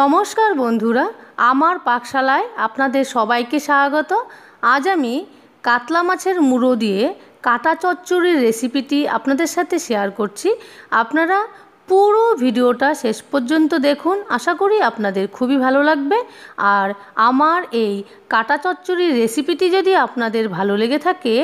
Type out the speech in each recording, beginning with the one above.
নমস্কার বন্ধুরা আমার পাকশালায় আপনাদের সবাইকে স্বাগত আজ আমি কাতলা মাছের মুড়ো দিয়ে কাটা চচ্চড়ির রেসিপিটি আপনাদের সাথে শেয়ার করছি আপনারা পুরো ভিডিওটা শেষ পর্যন্ত দেখুন আশা করি আপনাদের খুবই ভালো লাগবে আর আমার এই কাটা চচ্চড়ির রেসিপিটি যদি আপনাদের ভালো লেগে থাকে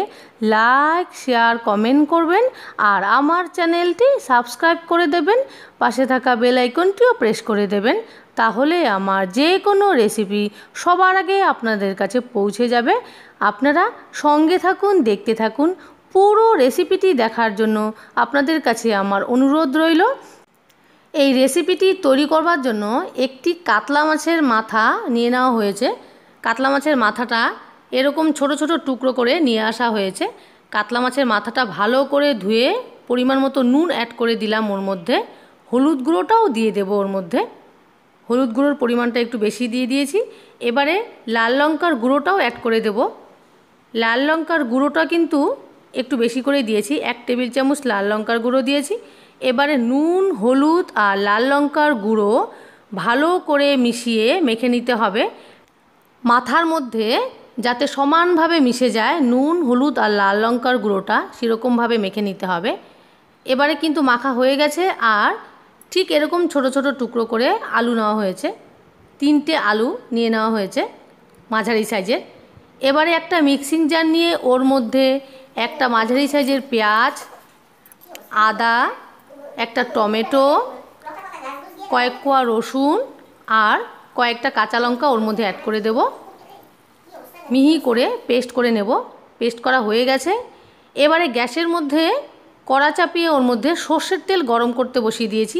লাইক শেয়ার কমেন্ট করবেন আর আমার চ্যানেলটি সাবস্ক্রাইব করে দেবেন পাশে থাকা বেল আইকনটিও প্রেস করে দেবেন তাহলে আমার যে কোনো রেসিপি সবার আগে আপনাদের কাছে পৌঁছে যাবে আপনারা সঙ্গে থাকুন দেখতে থাকুন পুরো রেসিপিটি দেখার জন্য আপনাদের কাছে আমার অনুরোধ রইল এই রেসিপিটি তৈরি করবার জন্য একটি কাতলা মাছের মাথা নিয়ে নেওয়া হয়েছে কাতলা মাছের মাথাটা এরকম ছোট ছোট টুকরো করে নিয়ে আসা হয়েছে কাতলা মাছের মাথাটা ভালো করে ধুয়ে পরিমাণ মতো নুন অ্যাড করে দিলাম ওর মধ্যে হলুদ গুঁড়োটাও দিয়ে দেবো ওর মধ্যে হলুদ গুঁড়োর পরিমাণটা একটু বেশি দিয়ে দিয়েছি এবারে লাল লঙ্কার গুঁড়োটাও অ্যাড করে দেব লাল লঙ্কার গুঁড়োটা কিন্তু একটু বেশি করে দিয়েছি এক টেবিল চামচ লাল লঙ্কার গুঁড়ো দিয়েছি এবারে নুন হলুদ আর লাল লঙ্কার গুঁড়ো ভালো করে মিশিয়ে মেখে নিতে হবে মাথার মধ্যে যাতে সমানভাবে মিশে যায় নুন হলুদ আর লাল লঙ্কার গুঁড়োটা সেরকমভাবে মেখে নিতে হবে এবারে কিন্তু মাখা হয়ে গেছে আর ঠিক এরকম ছোট ছোট টুকরো করে আলু নেওয়া হয়েছে তিনটে আলু নিয়ে নেওয়া হয়েছে মাঝারি সাইজের এবারে একটা মিক্সিং জার নিয়ে ওর মধ্যে একটা মাঝারি সাইজের পেঁয়াজ আদা একটা টমেটো কয়েক কোয়া রসুন আর কয়েকটা কাঁচা লঙ্কা ওর মধ্যে অ্যাড করে দেব মিহি করে পেস্ট করে নেব পেস্ট করা হয়ে গেছে এবারে গ্যাসের মধ্যে কড়া চাপিয়ে ওর মধ্যে সর্ষের তেল গরম করতে বসিয়ে দিয়েছি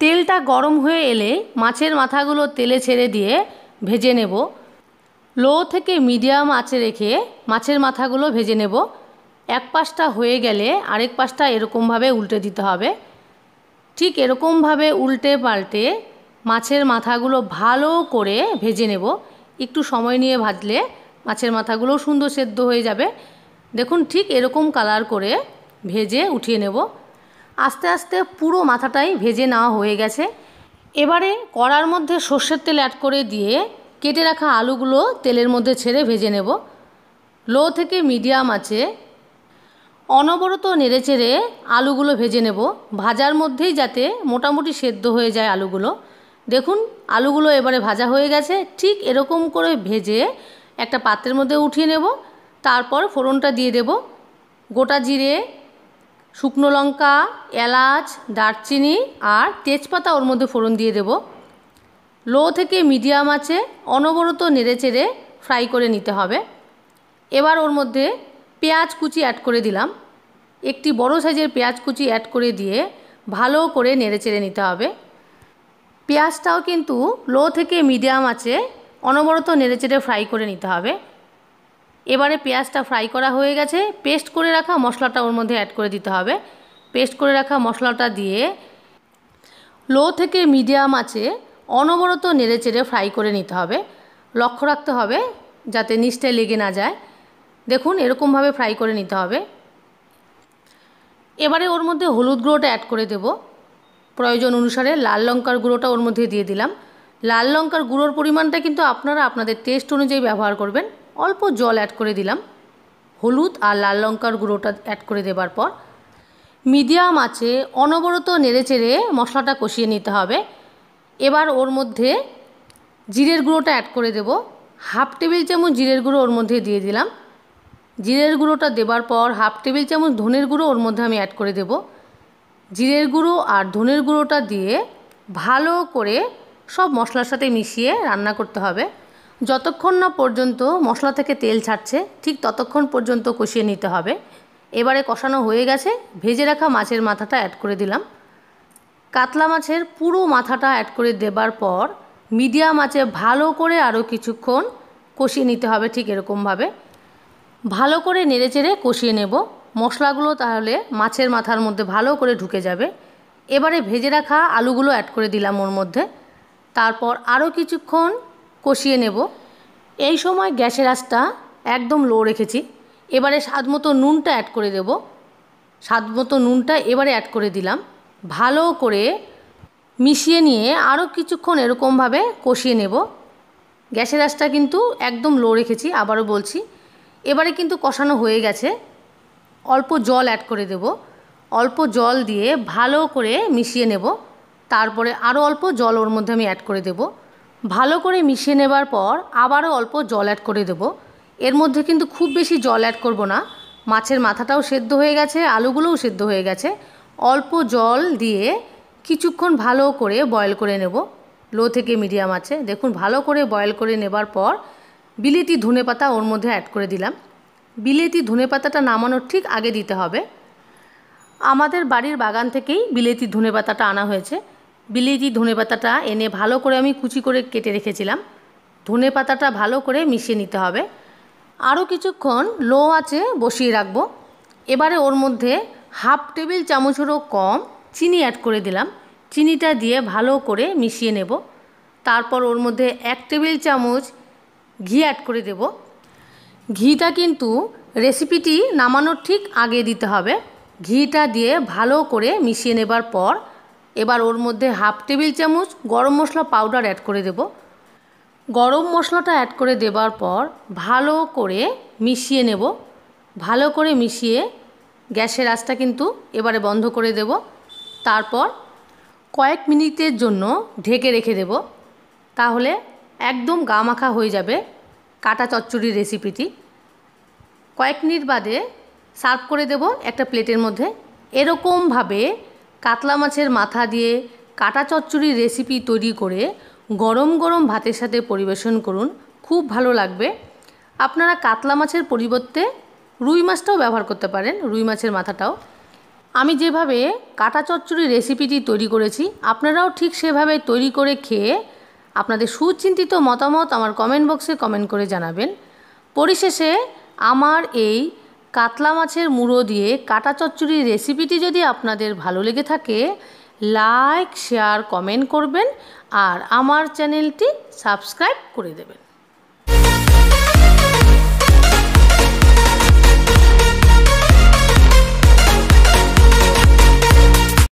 তেলটা গরম হয়ে এলে মাছের মাথাগুলো তেলে ছেড়ে দিয়ে ভেজে নেব লো থেকে মিডিয়াম আঁচে রেখে মাছের মাথাগুলো ভেজে নেব এক পাশটা হয়ে গেলে আরেক পাশটা এরকমভাবে উল্টে দিতে হবে ঠিক এরকমভাবে উল্টে পাল্টে মাছের মাথাগুলো ভালো করে ভেজে নেব একটু সময় নিয়ে ভাজলে মাছের মাথাগুলো সুন্দর সেদ্ধ হয়ে যাবে দেখুন ঠিক এরকম কালার করে ভেজে উঠিয়ে নেব আস্তে আস্তে পুরো মাথাটাই ভেজে নেওয়া হয়ে গেছে এবারে কড়ার মধ্যে সর্ষের তেল অ্যাড করে দিয়ে কেটে রাখা আলুগুলো তেলের মধ্যে ছেড়ে ভেজে নেব লো থেকে মিডিয়াম আছে অনবরত নেড়ে চেড়ে আলুগুলো ভেজে নেব ভাজার মধ্যেই যাতে মোটামুটি সেদ্ধ হয়ে যায় আলুগুলো দেখুন আলুগুলো এবারে ভাজা হয়ে গেছে ঠিক এরকম করে ভেজে একটা পাত্রের মধ্যে উঠিয়ে নেব তারপর ফোড়নটা দিয়ে দেব গোটা জিরে শুকনো লঙ্কা এলাচ দারচিনি আর তেজপাতা ওর মধ্যে ফোড়ন দিয়ে দেব লো থেকে মিডিয়াম আছে অনবরত নেড়ে চেড়ে ফ্রাই করে নিতে হবে এবার ওর মধ্যে পেঁয়াজ কুচি অ্যাড করে দিলাম একটি বড় সাইজের পেঁয়াজ কুচি অ্যাড করে দিয়ে ভালো করে নেড়ে চেড়ে নিতে হবে পেঁয়াজটাও কিন্তু লো থেকে মিডিয়াম আছে অনবরত নেড়ে চেড়ে ফ্রাই করে নিতে হবে এবারে পেঁয়াজটা ফ্রাই করা হয়ে গেছে পেস্ট করে রাখা মশলাটা ওর মধ্যে অ্যাড করে দিতে হবে পেস্ট করে রাখা মশলাটা দিয়ে লো থেকে মিডিয়াম আছে অনবরত নেড়ে চেড়ে ফ্রাই করে নিতে হবে লক্ষ্য রাখতে হবে যাতে নিচটায় লেগে না যায় দেখুন এরকমভাবে ফ্রাই করে নিতে হবে এবারে ওর মধ্যে হলুদ গুঁড়োটা অ্যাড করে দেব প্রয়োজন অনুসারে লাল লঙ্কার গুঁড়োটা ওর মধ্যে দিয়ে দিলাম লাল লঙ্কার গুঁড়োর পরিমাণটা কিন্তু আপনারা আপনাদের টেস্ট অনুযায়ী ব্যবহার করবেন অল্প জল অ্যাড করে দিলাম হলুদ আর লাল লঙ্কার গুঁড়োটা অ্যাড করে দেবার পর মিডিয়াম আছে অনবরত নেড়ে চেড়ে মশলাটা কষিয়ে নিতে হবে এবার ওর মধ্যে জিরের গুঁড়োটা অ্যাড করে দেব হাফ টেবিল চামচ জিরের গুঁড়ো ওর মধ্যে দিয়ে দিলাম জিরের গুঁড়োটা দেবার পর হাফ টেবিল চামচ ধনের গুঁড়ো ওর মধ্যে আমি অ্যাড করে দেব জিরের গুঁড়ো আর ধনের গুঁড়োটা দিয়ে ভালো করে সব মশলার সাথে মিশিয়ে রান্না করতে হবে যতক্ষণ না পর্যন্ত মশলা থেকে তেল ছাড়ছে ঠিক ততক্ষণ পর্যন্ত কষিয়ে নিতে হবে এবারে কষানো হয়ে গেছে ভেজে রাখা মাছের মাথাটা অ্যাড করে দিলাম কাতলা মাছের পুরো মাথাটা অ্যাড করে দেবার পর মিডিয়াম মাছে ভালো করে আরও কিছুক্ষণ কষিয়ে নিতে হবে ঠিক এরকমভাবে ভালো করে নেড়ে চেড়ে কষিয়ে নেব মশলাগুলো তাহলে মাছের মাথার মধ্যে ভালো করে ঢুকে যাবে এবারে ভেজে রাখা আলুগুলো অ্যাড করে দিলাম ওর মধ্যে তারপর আরও কিছুক্ষণ কষিয়ে নেব এই সময় গ্যাসের আঁচটা একদম লো রেখেছি এবারে স্বাদ মতো নুনটা অ্যাড করে দেব স্বাদ মতো নুনটা এবারে অ্যাড করে দিলাম ভালো করে মিশিয়ে নিয়ে আরও কিছুক্ষণ এরকমভাবে কষিয়ে নেব গ্যাসের আঁচটা কিন্তু একদম লো রেখেছি আবারও বলছি এবারে কিন্তু কষানো হয়ে গেছে অল্প জল অ্যাড করে দেব অল্প জল দিয়ে ভালো করে মিশিয়ে নেব তারপরে আরও অল্প জল ওর মধ্যে আমি অ্যাড করে দেবো ভালো করে মিশিয়ে নেবার পর আবারও অল্প জল অ্যাড করে দেব এর মধ্যে কিন্তু খুব বেশি জল অ্যাড করব না মাছের মাথাটাও সেদ্ধ হয়ে গেছে আলুগুলোও সেদ্ধ হয়ে গেছে অল্প জল দিয়ে কিছুক্ষণ ভালো করে বয়ল করে নেব লো থেকে মিডিয়াম আছে দেখুন ভালো করে বয়ল করে নেবার পর বিলেতি ধনে পাতা ওর মধ্যে অ্যাড করে দিলাম বিলেতি ধনে পাতাটা নামানোর ঠিক আগে দিতে হবে আমাদের বাড়ির বাগান থেকেই বিলেতি ধনে পাতাটা আনা হয়েছে বিলিতি ধনে পাতাটা এনে ভালো করে আমি কুচি করে কেটে রেখেছিলাম ধনে পাতাটা ভালো করে মিশিয়ে নিতে হবে আরও কিছুক্ষণ লো আছে বসিয়ে রাখবো এবারে ওর মধ্যে হাফ টেবিল চামচেরও কম চিনি অ্যাড করে দিলাম চিনিটা দিয়ে ভালো করে মিশিয়ে নেব তারপর ওর মধ্যে এক টেবিল চামচ ঘি অ্যাড করে দেব ঘিটা কিন্তু রেসিপিটি নামানোর ঠিক আগে দিতে হবে ঘিটা দিয়ে ভালো করে মিশিয়ে নেবার পর এবার ওর মধ্যে হাফ টেবিল চামচ গরম মশলা পাউডার অ্যাড করে দেব গরম মশলাটা অ্যাড করে দেবার পর ভালো করে মিশিয়ে নেব ভালো করে মিশিয়ে গ্যাসের আঁচটা কিন্তু এবারে বন্ধ করে দেব তারপর কয়েক মিনিটের জন্য ঢেকে রেখে দেব তাহলে একদম গা মাখা হয়ে যাবে কাটা চচ্চড়ির রেসিপিটি কয়েক মিনিট বাদে সার্ভ করে দেব একটা প্লেটের মধ্যে এরকমভাবে কাতলা মাছের মাথা দিয়ে কাটা চচ্চড়ির রেসিপি তৈরি করে গরম গরম ভাতের সাথে পরিবেশন করুন খুব ভালো লাগবে আপনারা কাতলা মাছের পরিবর্তে রুই মাছটাও ব্যবহার করতে পারেন রুই মাছের মাথাটাও আমি যেভাবে কাটা চচ্চড়ির রেসিপিটি তৈরি করেছি আপনারাও ঠিক সেভাবে তৈরি করে খেয়ে আপনাদের সুচিন্তিত মতামত আমার কমেন্ট বক্সে কমেন্ট করে জানাবেন পরিশেষে আমার এই কাতলা মাছের মুড়ো দিয়ে কাটা চচ্চড়ির রেসিপিটি যদি আপনাদের ভালো লেগে থাকে লাইক শেয়ার কমেন্ট করবেন আর আমার চ্যানেলটি সাবস্ক্রাইব করে দেবেন